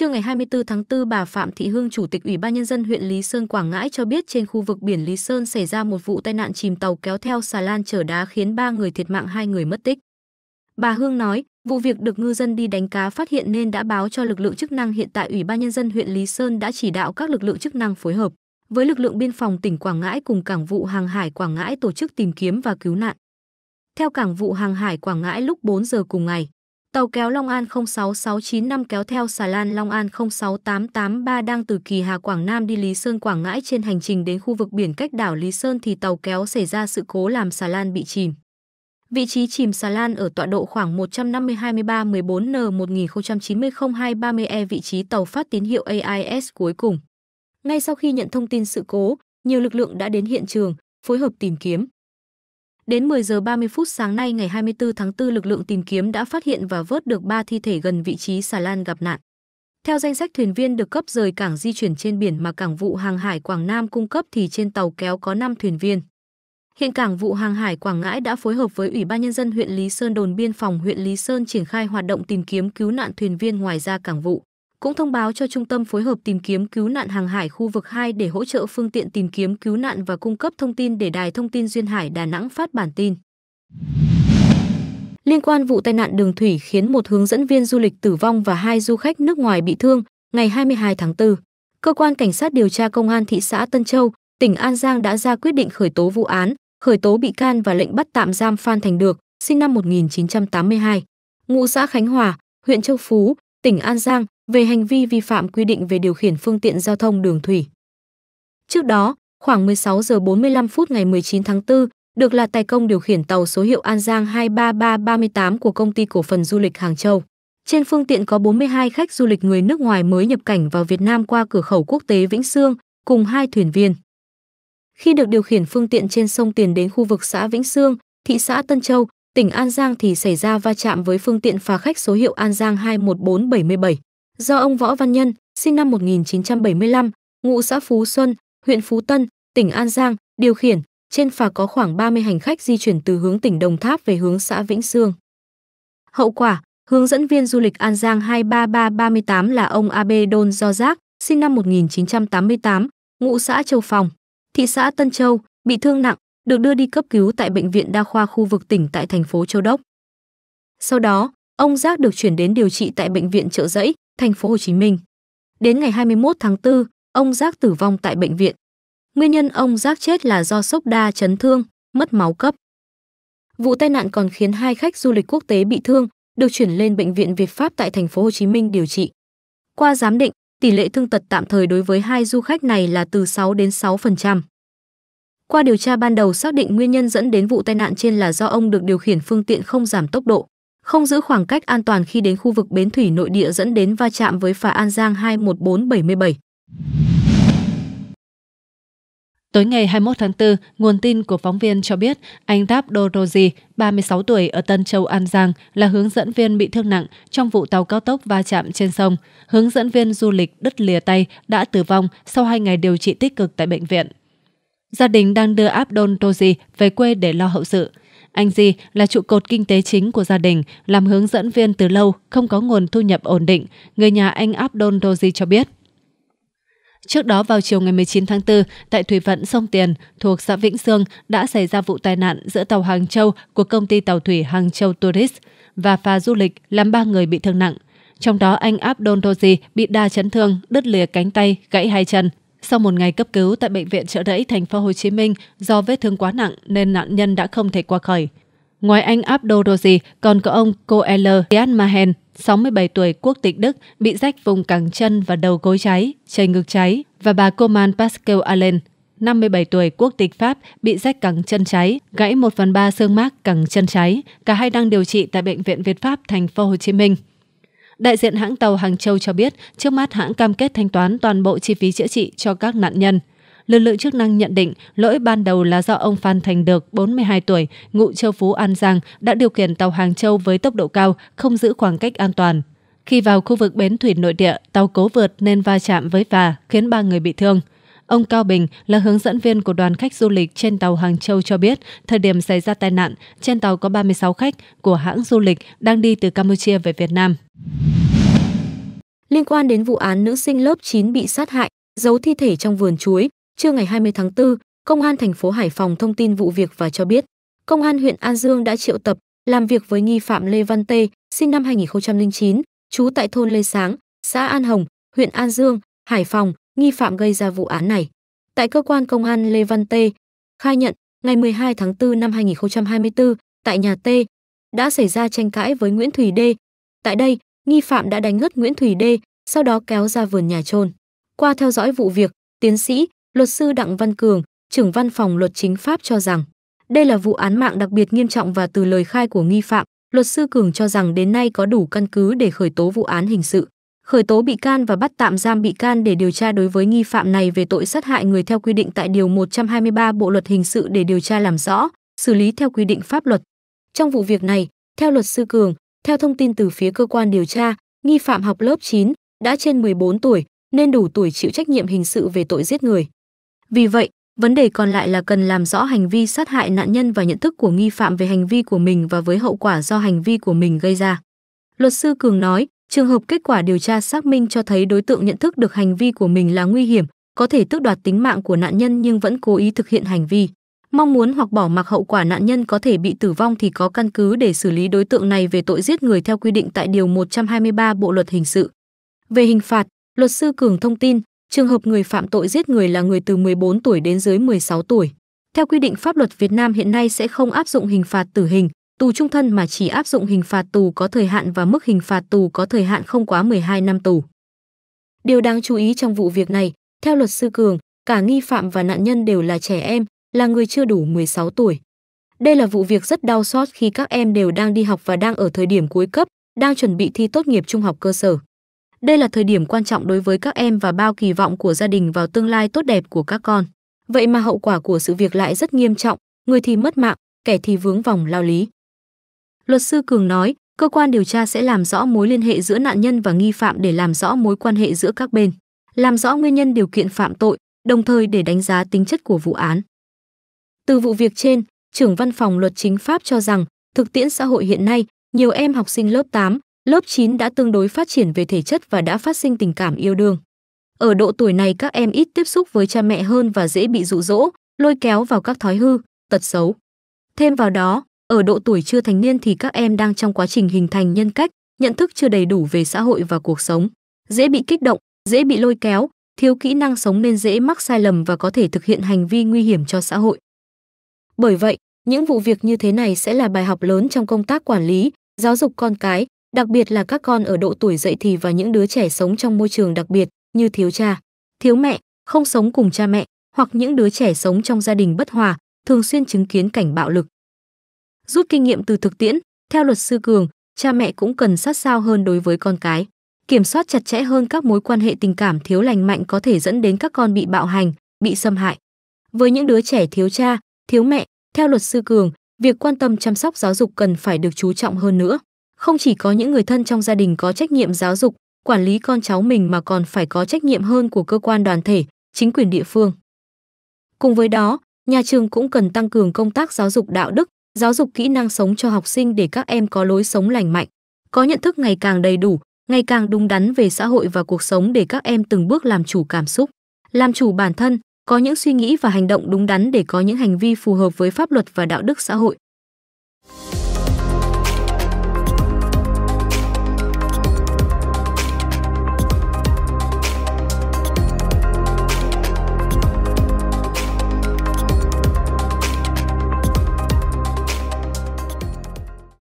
Trưa ngày 24 tháng 4, bà Phạm Thị Hương, Chủ tịch Ủy ban Nhân dân huyện Lý Sơn, Quảng Ngãi cho biết trên khu vực biển Lý Sơn xảy ra một vụ tai nạn chìm tàu kéo theo xà lan chở đá khiến 3 người thiệt mạng, 2 người mất tích. Bà Hương nói, vụ việc được ngư dân đi đánh cá phát hiện nên đã báo cho lực lượng chức năng hiện tại Ủy ban Nhân dân huyện Lý Sơn đã chỉ đạo các lực lượng chức năng phối hợp với lực lượng biên phòng tỉnh Quảng Ngãi cùng Cảng vụ Hàng hải Quảng Ngãi tổ chức tìm kiếm và cứu nạn. Theo Cảng vụ Hàng hải Quảng Ngãi lúc 4 giờ cùng ngày, Tàu kéo Long An 06695 kéo theo xà lan Long An 06883 đang từ Kỳ Hà Quảng Nam đi Lý Sơn Quảng Ngãi trên hành trình đến khu vực biển cách đảo Lý Sơn thì tàu kéo xảy ra sự cố làm xà lan bị chìm. Vị trí chìm xà lan ở tọa độ khoảng 150-23-14N1090-230E vị trí tàu phát tín hiệu AIS cuối cùng. Ngay sau khi nhận thông tin sự cố, nhiều lực lượng đã đến hiện trường, phối hợp tìm kiếm. Đến 10 giờ 30 phút sáng nay ngày 24 tháng 4, lực lượng tìm kiếm đã phát hiện và vớt được 3 thi thể gần vị trí xà lan gặp nạn. Theo danh sách thuyền viên được cấp rời cảng di chuyển trên biển mà cảng vụ hàng hải Quảng Nam cung cấp thì trên tàu kéo có 5 thuyền viên. Hiện cảng vụ hàng hải Quảng Ngãi đã phối hợp với Ủy ban nhân dân huyện Lý Sơn đồn biên phòng huyện Lý Sơn triển khai hoạt động tìm kiếm cứu nạn thuyền viên ngoài ra cảng vụ cũng thông báo cho Trung tâm phối hợp tìm kiếm cứu nạn hàng hải khu vực 2 để hỗ trợ phương tiện tìm kiếm cứu nạn và cung cấp thông tin để Đài Thông tin Duyên Hải Đà Nẵng phát bản tin. Liên quan vụ tai nạn đường thủy khiến một hướng dẫn viên du lịch tử vong và hai du khách nước ngoài bị thương, ngày 22 tháng 4, cơ quan cảnh sát điều tra công an thị xã Tân Châu, tỉnh An Giang đã ra quyết định khởi tố vụ án, khởi tố bị can và lệnh bắt tạm giam Phan Thành Được, sinh năm 1982, ngụ xã Khánh Hòa, huyện Châu Phú, tỉnh An Giang về hành vi vi phạm quy định về điều khiển phương tiện giao thông đường thủy. Trước đó, khoảng 16 giờ 45 phút ngày 19 tháng 4, được là tài công điều khiển tàu số hiệu An Giang 23338 của công ty cổ phần du lịch Hàng Châu. Trên phương tiện có 42 khách du lịch người nước ngoài mới nhập cảnh vào Việt Nam qua cửa khẩu quốc tế Vĩnh Sương cùng hai thuyền viên. Khi được điều khiển phương tiện trên sông Tiền đến khu vực xã Vĩnh Sương, thị xã Tân Châu, tỉnh An Giang thì xảy ra va chạm với phương tiện phà khách số hiệu An Giang 21477 do ông Võ Văn Nhân, sinh năm 1975, ngụ xã Phú Xuân, huyện Phú Tân, tỉnh An Giang, điều khiển. Trên phà có khoảng 30 hành khách di chuyển từ hướng tỉnh Đồng Tháp về hướng xã Vĩnh Sương. Hậu quả, hướng dẫn viên du lịch An Giang 23338 là ông AB Đôn Do Giác, sinh năm 1988, ngụ xã Châu Phòng, thị xã Tân Châu, bị thương nặng, được đưa đi cấp cứu tại Bệnh viện Đa khoa khu vực tỉnh tại thành phố Châu Đốc. Sau đó, ông Giác được chuyển đến điều trị tại Bệnh viện Trợ giấy, thành phố Hồ Chí Minh. Đến ngày 21 tháng 4, ông Giác tử vong tại bệnh viện. Nguyên nhân ông Giác chết là do sốc đa chấn thương, mất máu cấp. Vụ tai nạn còn khiến hai khách du lịch quốc tế bị thương, được chuyển lên bệnh viện Việt Pháp tại thành phố Hồ Chí Minh điều trị. Qua giám định, tỷ lệ thương tật tạm thời đối với hai du khách này là từ 6 đến 6%. Qua điều tra ban đầu xác định nguyên nhân dẫn đến vụ tai nạn trên là do ông được điều khiển phương tiện không giảm tốc độ, không giữ khoảng cách an toàn khi đến khu vực bến thủy nội địa dẫn đến va chạm với phà An Giang 21477. Tối ngày 21 tháng 4, nguồn tin của phóng viên cho biết anh táp Doroji, 36 tuổi ở Tân Châu An Giang là hướng dẫn viên bị thương nặng trong vụ tàu cao tốc va chạm trên sông. Hướng dẫn viên du lịch đứt lìa tay đã tử vong sau 2 ngày điều trị tích cực tại bệnh viện. Gia đình đang đưa Abdon Tozi về quê để lo hậu sự. Anh Di là trụ cột kinh tế chính của gia đình, làm hướng dẫn viên từ lâu, không có nguồn thu nhập ổn định, người nhà anh Abdon Tozi cho biết. Trước đó vào chiều ngày 19 tháng 4, tại thủy vận sông Tiền thuộc xã Vĩnh Sương đã xảy ra vụ tai nạn giữa tàu Hàng Châu của công ty tàu thủy Hàng Châu Tourist và phà du lịch làm 3 người bị thương nặng. Trong đó anh Abdon Tozi bị đa chấn thương, đứt lìa cánh tay, gãy hai chân, sau một ngày cấp cứu tại bệnh viện Trợ Rẫy thành phố Hồ Chí Minh do vết thương quá nặng nên nạn nhân đã không thể qua khỏi. Ngoài anh Abdo Rozi, còn có ông Koel Dian Mahen, 67 tuổi quốc tịch Đức, bị rách vùng cẳng chân và đầu gối cháy, chảy ngực cháy, và bà Coman Pascal Allen, 57 tuổi quốc tịch Pháp, bị rách cẳng chân cháy, gãy 1 phần 3 xương mác cẳng chân cháy. Cả hai đang điều trị tại Bệnh viện Việt Pháp, thành phố Hồ Chí Minh. Đại diện hãng tàu Hàng Châu cho biết, trước mắt hãng cam kết thanh toán toàn bộ chi phí chữa trị cho các nạn nhân. Lực lượng chức năng nhận định lỗi ban đầu là do ông Phan Thành Được, 42 tuổi, ngụ Châu Phú An Giang, đã điều khiển tàu Hàng Châu với tốc độ cao, không giữ khoảng cách an toàn. Khi vào khu vực bến thủy nội địa, tàu cố vượt nên va chạm với phà, khiến ba người bị thương. Ông Cao Bình là hướng dẫn viên của đoàn khách du lịch trên tàu Hàng Châu cho biết, thời điểm xảy ra tai nạn, trên tàu có 36 khách của hãng du lịch đang đi từ Campuchia về Việt Nam. Liên quan đến vụ án nữ sinh lớp 9 bị sát hại, giấu thi thể trong vườn chuối, trưa ngày 20 tháng 4, Công an thành phố Hải Phòng thông tin vụ việc và cho biết, Công an huyện An Dương đã triệu tập làm việc với nghi phạm Lê Văn Tê, sinh năm 2009, trú tại thôn Lê Sáng, xã An Hồng, huyện An Dương, Hải Phòng, nghi phạm gây ra vụ án này. Tại cơ quan công an Lê Văn Tê khai nhận, ngày 12 tháng 4 năm 2024, tại nhà Tê đã xảy ra tranh cãi với Nguyễn Thùy D. Tại đây, nghi phạm đã đánh ngất Nguyễn Thùy Đê, sau đó kéo ra vườn nhà trôn. Qua theo dõi vụ việc, tiến sĩ, luật sư Đặng Văn Cường, trưởng văn phòng luật chính pháp cho rằng, đây là vụ án mạng đặc biệt nghiêm trọng và từ lời khai của nghi phạm, luật sư Cường cho rằng đến nay có đủ căn cứ để khởi tố vụ án hình sự, khởi tố bị can và bắt tạm giam bị can để điều tra đối với nghi phạm này về tội sát hại người theo quy định tại điều 123 Bộ luật hình sự để điều tra làm rõ, xử lý theo quy định pháp luật. Trong vụ việc này, theo luật sư Cường, theo thông tin từ phía cơ quan điều tra, nghi phạm học lớp 9, đã trên 14 tuổi nên đủ tuổi chịu trách nhiệm hình sự về tội giết người. Vì vậy, vấn đề còn lại là cần làm rõ hành vi sát hại nạn nhân và nhận thức của nghi phạm về hành vi của mình và với hậu quả do hành vi của mình gây ra. Luật sư Cường nói, trường hợp kết quả điều tra xác minh cho thấy đối tượng nhận thức được hành vi của mình là nguy hiểm, có thể tước đoạt tính mạng của nạn nhân nhưng vẫn cố ý thực hiện hành vi mong muốn hoặc bỏ mặc hậu quả nạn nhân có thể bị tử vong thì có căn cứ để xử lý đối tượng này về tội giết người theo quy định tại Điều 123 Bộ Luật Hình sự. Về hình phạt, luật sư Cường thông tin, trường hợp người phạm tội giết người là người từ 14 tuổi đến dưới 16 tuổi. Theo quy định pháp luật Việt Nam hiện nay sẽ không áp dụng hình phạt tử hình, tù trung thân mà chỉ áp dụng hình phạt tù có thời hạn và mức hình phạt tù có thời hạn không quá 12 năm tù. Điều đáng chú ý trong vụ việc này, theo luật sư Cường, cả nghi phạm và nạn nhân đều là trẻ em, là người chưa đủ 16 tuổi. Đây là vụ việc rất đau xót khi các em đều đang đi học và đang ở thời điểm cuối cấp, đang chuẩn bị thi tốt nghiệp trung học cơ sở. Đây là thời điểm quan trọng đối với các em và bao kỳ vọng của gia đình vào tương lai tốt đẹp của các con. Vậy mà hậu quả của sự việc lại rất nghiêm trọng, người thì mất mạng, kẻ thì vướng vòng lao lý. Luật sư Cường nói, cơ quan điều tra sẽ làm rõ mối liên hệ giữa nạn nhân và nghi phạm để làm rõ mối quan hệ giữa các bên, làm rõ nguyên nhân điều kiện phạm tội, đồng thời để đánh giá tính chất của vụ án. Từ vụ việc trên, trưởng văn phòng luật chính pháp cho rằng, thực tiễn xã hội hiện nay, nhiều em học sinh lớp 8, lớp 9 đã tương đối phát triển về thể chất và đã phát sinh tình cảm yêu đương. Ở độ tuổi này các em ít tiếp xúc với cha mẹ hơn và dễ bị dụ dỗ, lôi kéo vào các thói hư, tật xấu. Thêm vào đó, ở độ tuổi chưa thành niên thì các em đang trong quá trình hình thành nhân cách, nhận thức chưa đầy đủ về xã hội và cuộc sống, dễ bị kích động, dễ bị lôi kéo, thiếu kỹ năng sống nên dễ mắc sai lầm và có thể thực hiện hành vi nguy hiểm cho xã hội. Bởi vậy, những vụ việc như thế này sẽ là bài học lớn trong công tác quản lý, giáo dục con cái, đặc biệt là các con ở độ tuổi dậy thì và những đứa trẻ sống trong môi trường đặc biệt như thiếu cha, thiếu mẹ, không sống cùng cha mẹ hoặc những đứa trẻ sống trong gia đình bất hòa, thường xuyên chứng kiến cảnh bạo lực. Rút kinh nghiệm từ thực tiễn, theo luật sư Cường, cha mẹ cũng cần sát sao hơn đối với con cái. Kiểm soát chặt chẽ hơn các mối quan hệ tình cảm thiếu lành mạnh có thể dẫn đến các con bị bạo hành, bị xâm hại. Với những đứa trẻ thiếu cha, thiếu mẹ, theo luật sư Cường, việc quan tâm chăm sóc giáo dục cần phải được chú trọng hơn nữa. Không chỉ có những người thân trong gia đình có trách nhiệm giáo dục, quản lý con cháu mình mà còn phải có trách nhiệm hơn của cơ quan đoàn thể, chính quyền địa phương. Cùng với đó, nhà trường cũng cần tăng cường công tác giáo dục đạo đức, giáo dục kỹ năng sống cho học sinh để các em có lối sống lành mạnh, có nhận thức ngày càng đầy đủ, ngày càng đúng đắn về xã hội và cuộc sống để các em từng bước làm chủ cảm xúc, làm chủ bản thân, có những suy nghĩ và hành động đúng đắn để có những hành vi phù hợp với pháp luật và đạo đức xã hội.